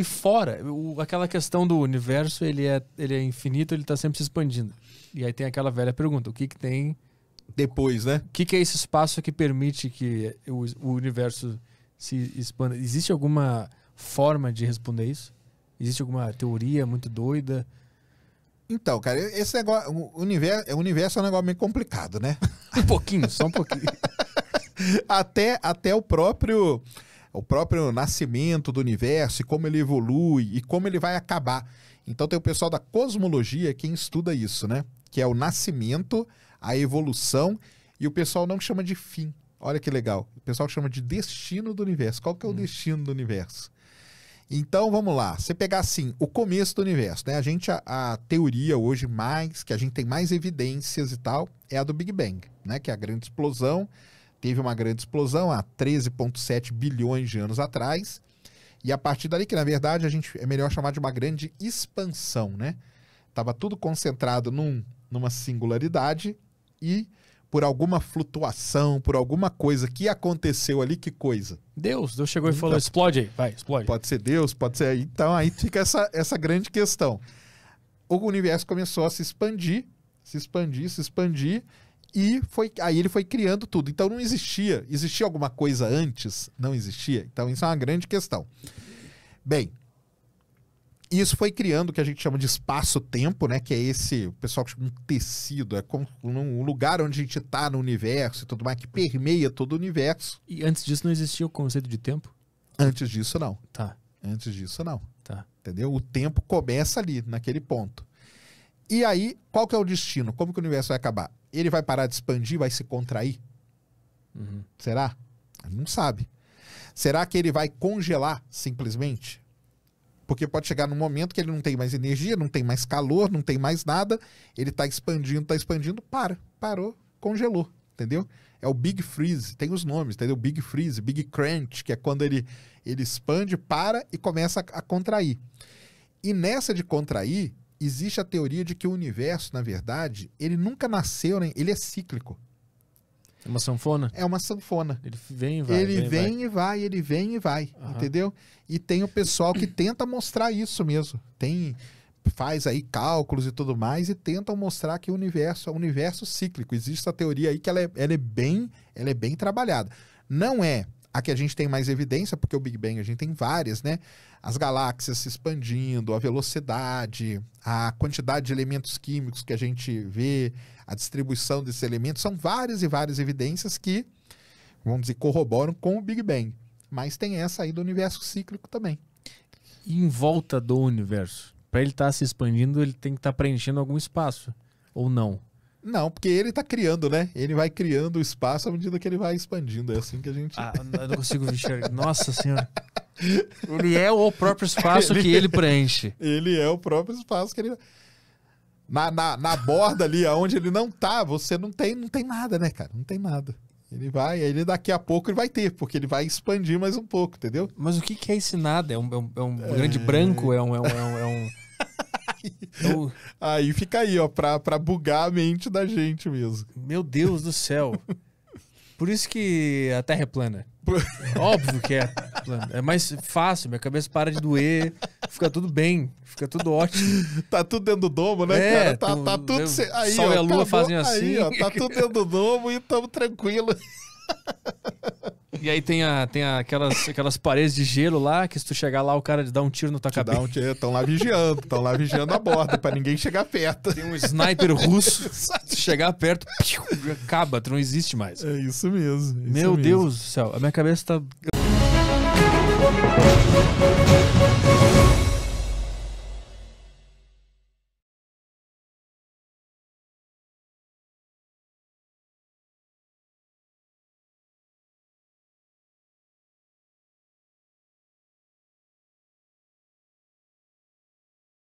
e fora, o, aquela questão do universo, ele é, ele é infinito, ele está sempre se expandindo. E aí tem aquela velha pergunta: o que, que tem. Depois, né? O que, que é esse espaço que permite que o, o universo se expanda? Existe alguma forma de responder isso? Existe alguma teoria muito doida? Então, cara, esse negócio. O universo, o universo é um negócio meio complicado, né? um pouquinho, só um pouquinho. até, até o próprio o próprio nascimento do universo e como ele evolui e como ele vai acabar. Então tem o pessoal da cosmologia quem estuda isso, né? Que é o nascimento, a evolução e o pessoal não chama de fim. Olha que legal. O pessoal chama de destino do universo. Qual que é o hum. destino do universo? Então vamos lá. Você pegar assim o começo do universo, né? A gente a, a, teoria hoje mais que a gente tem mais evidências e tal é a do Big Bang, né? Que é a grande explosão teve uma grande explosão há 13,7 bilhões de anos atrás. E a partir dali, que na verdade a gente é melhor chamar de uma grande expansão, né? Estava tudo concentrado num, numa singularidade e por alguma flutuação, por alguma coisa que aconteceu ali, que coisa? Deus, Deus chegou então, e falou: explode aí, vai, explode. Pode ser Deus, pode ser. Então aí fica essa, essa grande questão. O universo começou a se expandir, se expandir, se expandir, e foi, aí ele foi criando tudo. Então não existia. Existia alguma coisa antes? Não existia. Então isso é uma grande questão. Bem, isso foi criando o que a gente chama de espaço-tempo, né? Que é esse, o pessoal chama um tecido, é como um lugar onde a gente está no universo e tudo mais, que permeia todo o universo. E antes disso não existia o conceito de tempo? Antes disso não. Tá. Antes disso não. Tá. Entendeu? O tempo começa ali, naquele ponto. E aí, qual que é o destino? Como que o universo vai acabar? ele vai parar de expandir, vai se contrair? Uhum. Será? Não sabe. Será que ele vai congelar simplesmente? Porque pode chegar num momento que ele não tem mais energia, não tem mais calor, não tem mais nada, ele está expandindo, está expandindo, para, parou, congelou, entendeu? É o Big Freeze, tem os nomes, entendeu? Big Freeze, Big Crunch, que é quando ele, ele expande, para e começa a, a contrair. E nessa de contrair, existe a teoria de que o universo, na verdade, ele nunca nasceu, né? ele é cíclico. É uma sanfona? É uma sanfona. Ele vem e vai. Ele vem, vem e, vai. e vai, ele vem e vai, entendeu? E tem o pessoal que tenta mostrar isso mesmo. Tem faz aí cálculos e tudo mais e tentam mostrar que o universo é um universo cíclico. Existe essa teoria aí que ela é, ela é bem, ela é bem trabalhada. Não é a que a gente tem mais evidência, porque o Big Bang a gente tem várias, né? As galáxias se expandindo, a velocidade, a quantidade de elementos químicos que a gente vê, a distribuição desses elementos, são várias e várias evidências que, vamos dizer, corroboram com o Big Bang. Mas tem essa aí do universo cíclico também. E em volta do universo, para ele estar tá se expandindo, ele tem que estar tá preenchendo algum espaço, ou não? Não, porque ele está criando, né? Ele vai criando o espaço à medida que ele vai expandindo. É assim que a gente. Ah, eu não consigo enxergar. Nossa Senhora. Ele é o próprio espaço ele, que ele preenche. Ele é o próprio espaço que ele. Na, na, na borda ali, aonde ele não tá, você não tem, não tem nada, né, cara? Não tem nada. Ele vai, ele daqui a pouco ele vai ter, porque ele vai expandir mais um pouco, entendeu? Mas o que, que é esse nada? É um, é um, é um é. grande branco? É um, é um, é um, é então, aí fica aí, ó, pra, pra bugar a mente da gente mesmo. Meu Deus do céu. Por isso que a Terra é plana. Óbvio que é plana. É mais fácil, minha cabeça para de doer, fica tudo bem, fica tudo ótimo. Tá tudo dentro do domo, né, é, cara? Tá, tá tudo. Eu, Aí, Sol ó, e a lua acabou, fazem assim. Aí, ó, tá tudo dentro do domo e tamo tranquilo. E aí tem, a, tem a, aquelas, aquelas paredes de gelo lá, que se tu chegar lá, o cara dá um tiro na tua cabeça. Estão um lá vigiando, estão lá vigiando a borda, pra ninguém chegar perto. Tem um sniper russo, se tu chegar perto, piu, acaba, tu não existe mais. É isso mesmo. É Meu mesmo. Deus do céu, a minha cabeça tá.